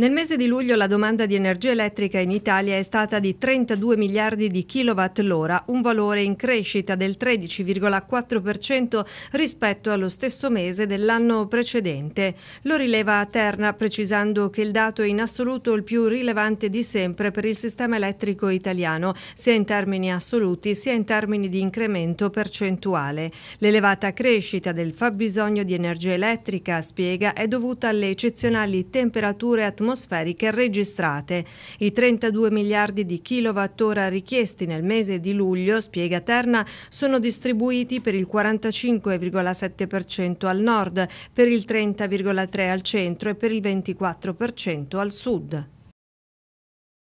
Nel mese di luglio la domanda di energia elettrica in Italia è stata di 32 miliardi di kWh, un valore in crescita del 13,4% rispetto allo stesso mese dell'anno precedente. Lo rileva Terna precisando che il dato è in assoluto il più rilevante di sempre per il sistema elettrico italiano, sia in termini assoluti sia in termini di incremento percentuale. L'elevata crescita del fabbisogno di energia elettrica, spiega, è dovuta alle eccezionali temperature atmosferiche atmosferiche registrate. I 32 miliardi di kilowattora richiesti nel mese di luglio, spiega Terna, sono distribuiti per il 45,7% al nord, per il 30,3% al centro e per il 24% al sud.